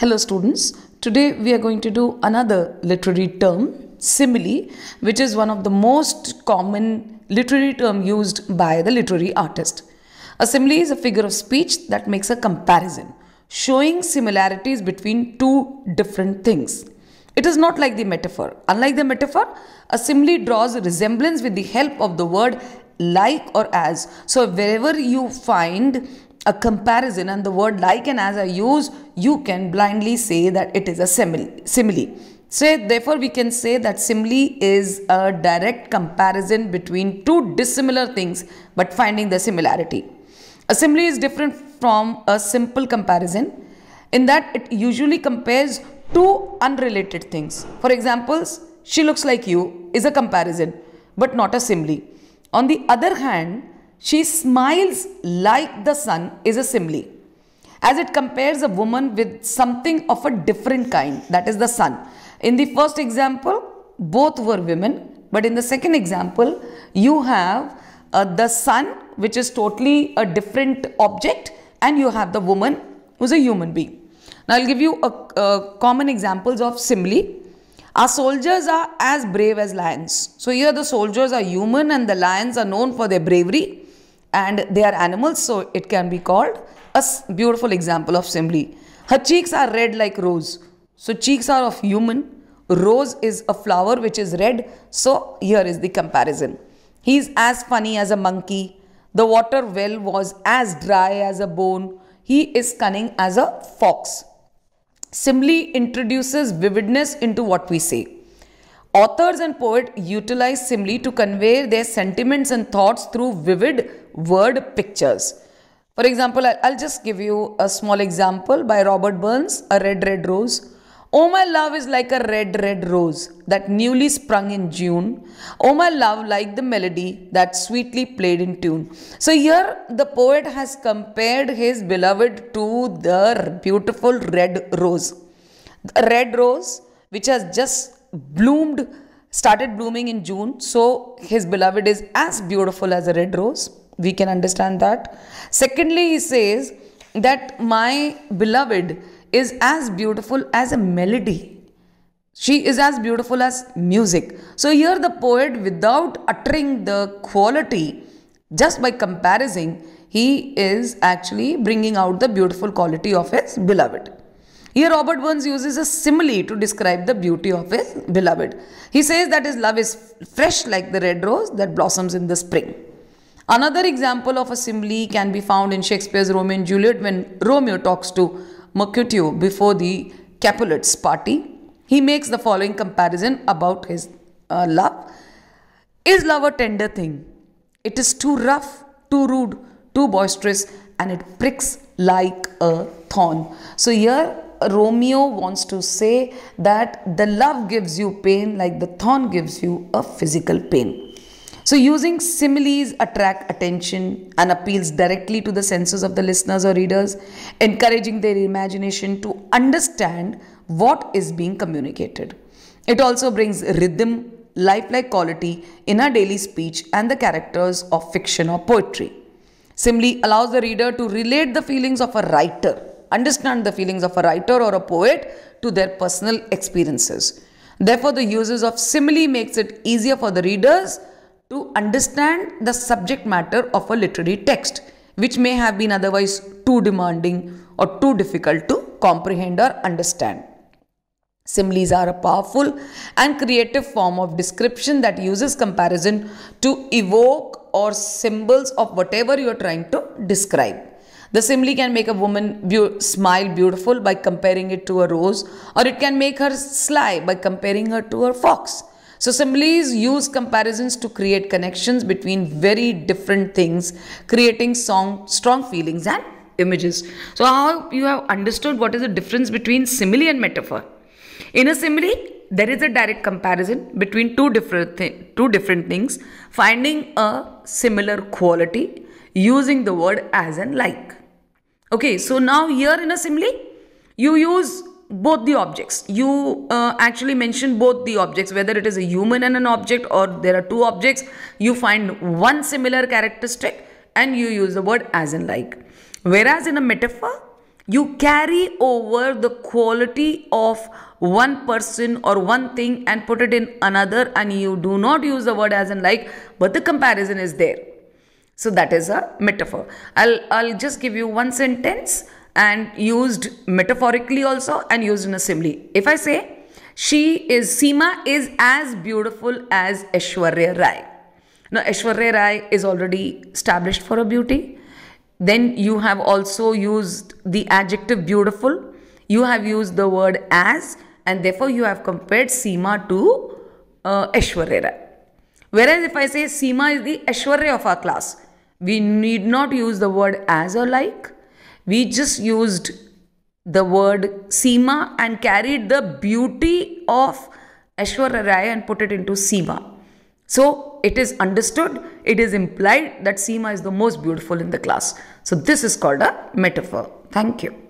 Hello students, today we are going to do another literary term, simile, which is one of the most common literary term used by the literary artist. A simile is a figure of speech that makes a comparison, showing similarities between two different things. It is not like the metaphor. Unlike the metaphor, a simile draws a resemblance with the help of the word like or as. So wherever you find a comparison and the word like and as I use, you can blindly say that it is a simile. So therefore we can say that simile is a direct comparison between two dissimilar things but finding the similarity. A simile is different from a simple comparison in that it usually compares two unrelated things. For example, she looks like you is a comparison but not a simile. On the other hand, she smiles like the sun is a simile as it compares a woman with something of a different kind, that is the sun. In the first example, both were women, but in the second example, you have uh, the sun, which is totally a different object, and you have the woman, who's a human being. Now, I'll give you a, a common examples of simile. Our soldiers are as brave as lions. So, here the soldiers are human and the lions are known for their bravery and they are animals so it can be called a beautiful example of simile. Her cheeks are red like rose. So cheeks are of human. Rose is a flower which is red. So here is the comparison. He is as funny as a monkey. The water well was as dry as a bone. He is cunning as a fox. Simile introduces vividness into what we say. Authors and poets utilize simile to convey their sentiments and thoughts through vivid word pictures. For example, I'll just give you a small example by Robert Burns, A Red Red Rose. Oh, my love is like a red, red rose that newly sprung in June. Oh, my love, like the melody that sweetly played in tune. So, here the poet has compared his beloved to the beautiful red rose. The red rose, which has just bloomed, started blooming in June. So his beloved is as beautiful as a red rose. We can understand that. Secondly, he says that my beloved is as beautiful as a melody. She is as beautiful as music. So here the poet, without uttering the quality, just by comparing, he is actually bringing out the beautiful quality of his beloved. Here, Robert Burns uses a simile to describe the beauty of his beloved. He says that his love is fresh like the red rose that blossoms in the spring. Another example of a simile can be found in Shakespeare's Romeo and Juliet when Romeo talks to Mercutio before the Capulets' party. He makes the following comparison about his uh, love. Is love a tender thing? It is too rough, too rude, too boisterous, and it pricks like a thorn. So, here Romeo wants to say that the love gives you pain like the thorn gives you a physical pain. So, using similes attract attention and appeals directly to the senses of the listeners or readers, encouraging their imagination to understand what is being communicated. It also brings rhythm, lifelike quality in our daily speech and the characters of fiction or poetry. Simile allows the reader to relate the feelings of a writer understand the feelings of a writer or a poet to their personal experiences. Therefore, the uses of simile makes it easier for the readers to understand the subject matter of a literary text, which may have been otherwise too demanding or too difficult to comprehend or understand. Similes are a powerful and creative form of description that uses comparison to evoke or symbols of whatever you are trying to describe. The simile can make a woman be smile beautiful by comparing it to a rose, or it can make her sly by comparing her to a fox. So, similes use comparisons to create connections between very different things, creating song, strong feelings and images. So, how you have understood what is the difference between simile and metaphor? In a simile, there is a direct comparison between two different two different things, finding a similar quality using the word as and like. Okay, so now here in assembly, you use both the objects. You uh, actually mention both the objects, whether it is a human and an object or there are two objects. You find one similar characteristic and you use the word as and like. Whereas in a metaphor, you carry over the quality of one person or one thing and put it in another and you do not use the word as and like, but the comparison is there. So that is a metaphor. I'll, I'll just give you one sentence and used metaphorically also and used in a simile. If I say, she is, Seema is as beautiful as Aishwarya Rai. Now, Aishwarya Rai is already established for a beauty. Then you have also used the adjective beautiful. You have used the word as and therefore you have compared Seema to uh, Aishwarya Rai. Whereas if I say Seema is the Aishwarya of our class, we need not use the word as or like. We just used the word Seema and carried the beauty of Ashwara Raya and put it into Seema. So it is understood, it is implied that Seema is the most beautiful in the class. So this is called a metaphor. Thank you.